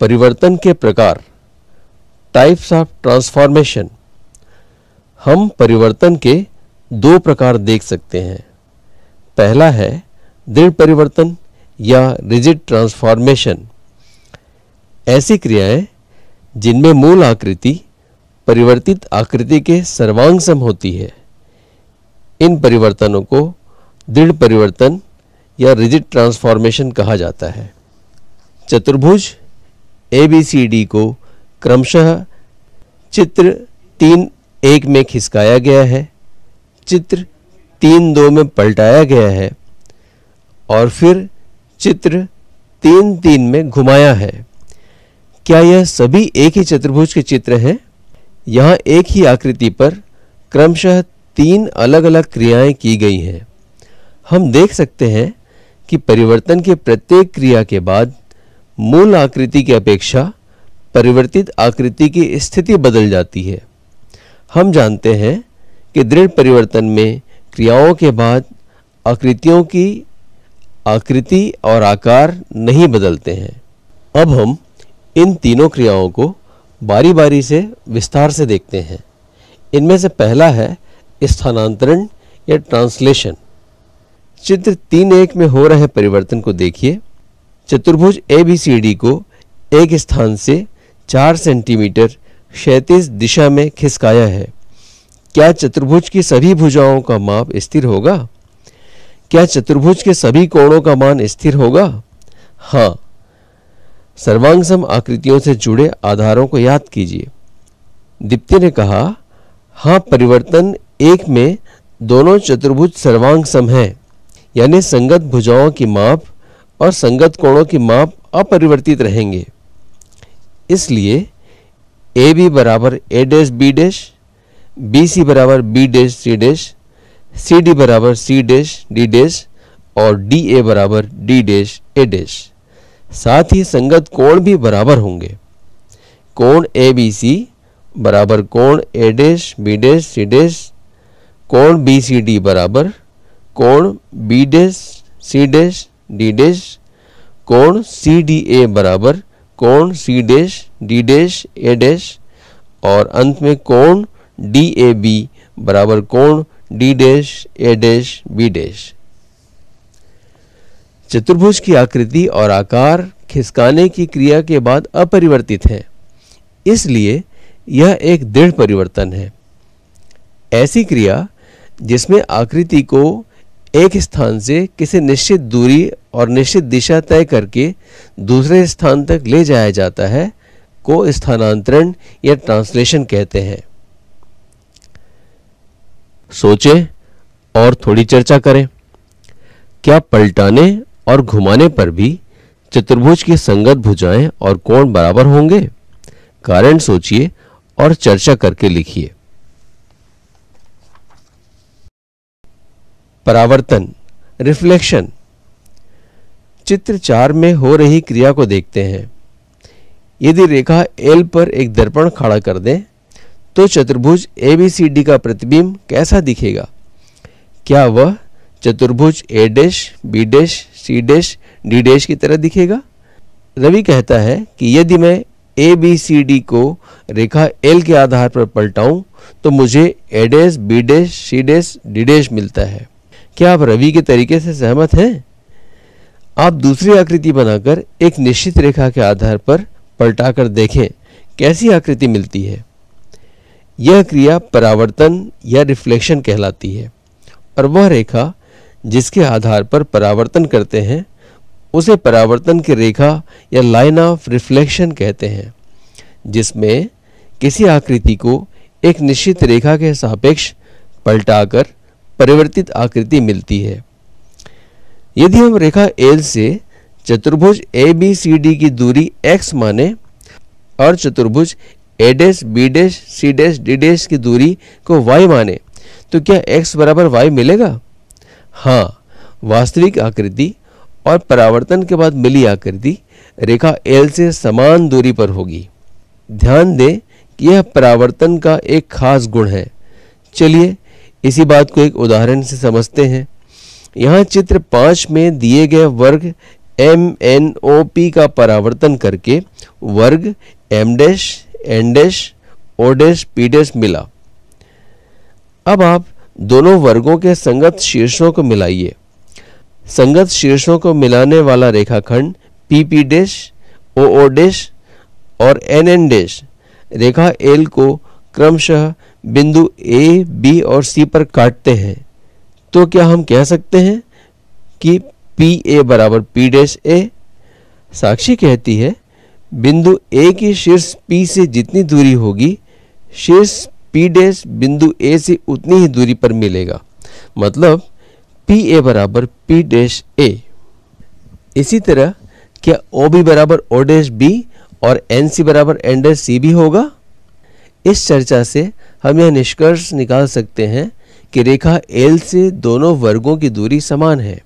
परिवर्तन के प्रकार टाइप्स ऑफ ट्रांसफॉर्मेशन हम परिवर्तन के दो प्रकार देख सकते हैं पहला है दृढ़ परिवर्तन या रिजिड ट्रांसफॉर्मेशन ऐसी क्रियाएं जिनमें मूल आकृति परिवर्तित आकृति के सर्वांग सम होती है इन परिवर्तनों को दृढ़ परिवर्तन या रिजिड ट्रांसफॉर्मेशन कहा जाता है चतुर्भुज ए बी सी डी को क्रमशः चित्र तीन एक में खिसकाया गया है चित्र तीन दो में पलटाया गया है और फिर चित्र तीन तीन में घुमाया है क्या यह सभी एक ही चतुर्भुज के चित्र हैं यहाँ एक ही आकृति पर क्रमशः तीन अलग अलग क्रियाएं की गई हैं हम देख सकते हैं कि परिवर्तन के प्रत्येक क्रिया के बाद मूल आकृति की अपेक्षा परिवर्तित आकृति की स्थिति बदल जाती है हम जानते हैं कि दृढ़ परिवर्तन में क्रियाओं के बाद आकृतियों की आकृति और आकार नहीं बदलते हैं अब हम इन तीनों क्रियाओं को बारी बारी से विस्तार से देखते हैं इनमें से पहला है स्थानांतरण या ट्रांसलेशन चित्र तीन एक में हो रहे परिवर्तन को देखिए चतुर्भुज ए बी सी डी को एक स्थान से चार सेंटीमीटर क्षैतिज दिशा में खिसकाया है क्या चतुर्भुज की सभी भुजाओं का माप स्थिर होगा क्या चतुर्भुज के सभी कोणों का मान स्थिर होगा हाँ सर्वांगसम आकृतियों से जुड़े आधारों को याद कीजिए दीप्ति ने कहा हाँ परिवर्तन एक में दोनों चतुर्भुज सर्वांगसम है यानी संगत भुजाओं की माप और संगत कोणों की माप अपरिवर्तित रहेंगे इसलिए ए बी बराबर A dash B dash B C बराबर B dash C dash C D बराबर सी डैश डी डैश और डी ए बराबर डी डैश ए डैश साथ ही संगत कोण भी बराबर होंगे कोण ए बी सी बराबर कोण A dash B dash C dash कोण बी सी डी बराबर कोण B dash C dash D dash कोण सी डी ए बराबर कोण C dash D dash A dash और अंत में कोण डी ए बी बराबर कोण D dash A dash B dash चतुर्भुज की आकृति और आकार खिसकाने की क्रिया के बाद अपरिवर्तित है इसलिए यह एक दृढ़ परिवर्तन है ऐसी क्रिया जिसमें आकृति को एक स्थान से किसी निश्चित दूरी और निश्चित दिशा तय करके दूसरे स्थान तक ले जाया जाता है को स्थानांतरण या ट्रांसलेशन कहते हैं सोचें और थोड़ी चर्चा करें क्या पलटाने और घुमाने पर भी चतुर्भुज की संगत भुजाएं और कोण बराबर होंगे कारण सोचिए और चर्चा करके लिखिए परावर्तन रिफ्लेक्शन चित्र चार में हो रही क्रिया को देखते हैं यदि रेखा एल पर एक दर्पण खड़ा कर दें तो चतुर्भुज ए बी सी डी का प्रतिबिंब कैसा दिखेगा क्या वह चतुर्भुज A dash B dash C dash D dash की तरह दिखेगा रवि कहता है कि यदि मैं ए बी सी डी को रेखा एल के आधार पर पलटाऊं तो मुझे A dash B dash C dash D dash मिलता है क्या आप रवि के तरीके से सहमत हैं आप दूसरी आकृति बनाकर एक निश्चित रेखा के आधार पर पलटा कर देखें कैसी आकृति मिलती है यह क्रिया परावर्तन या रिफ्लेक्शन कहलाती है और वह रेखा जिसके आधार पर परावर्तन करते हैं उसे परावर्तन की रेखा या लाइन ऑफ रिफ्लेक्शन कहते हैं जिसमें किसी आकृति को एक निश्चित रेखा के सापेक्ष पलटाकर परिवर्तित आकृति मिलती है यदि हम रेखा एल से चतुर्भुज ए बी सी डी की दूरी एक्स माने और चतुर्भुज A dash B dash C dash D dash की दूरी को वाई माने तो क्या एक्स बराबर वाई मिलेगा हाँ वास्तविक आकृति और परावर्तन के बाद मिली आकृति रेखा एल से समान दूरी पर होगी ध्यान दें कि यह परावर्तन का एक खास गुण है चलिए इसी बात को एक उदाहरण से समझते हैं यहाँ चित्र पाँच में दिए गए वर्ग एम एन ओ पी का परावर्तन करके वर्ग M dash N dash O dash P dash मिला अब आप दोनों वर्गों के संगत शीर्षों को मिलाइए संगत शीर्षों को मिलाने वाला रेखाखंड P P dash O O dash और एन एन डैश रेखा एल को क्रमशः बिंदु ए बी और सी पर काटते हैं तो क्या हम कह सकते हैं कि पी ए बराबर पी डैश ए साक्षी कहती है बिंदु ए की शीर्ष पी से जितनी दूरी होगी शीर्ष पी डैश बिंदु ए से उतनी ही दूरी पर मिलेगा मतलब पी ए बराबर पी डैश ए इसी तरह क्या ओ बी बराबर ओ डैश बी और एन सी बराबर एन डैश सी भी होगा इस चर्चा से हम यह निष्कर्ष निकाल सकते हैं कि रेखा एल से दोनों वर्गों की दूरी समान है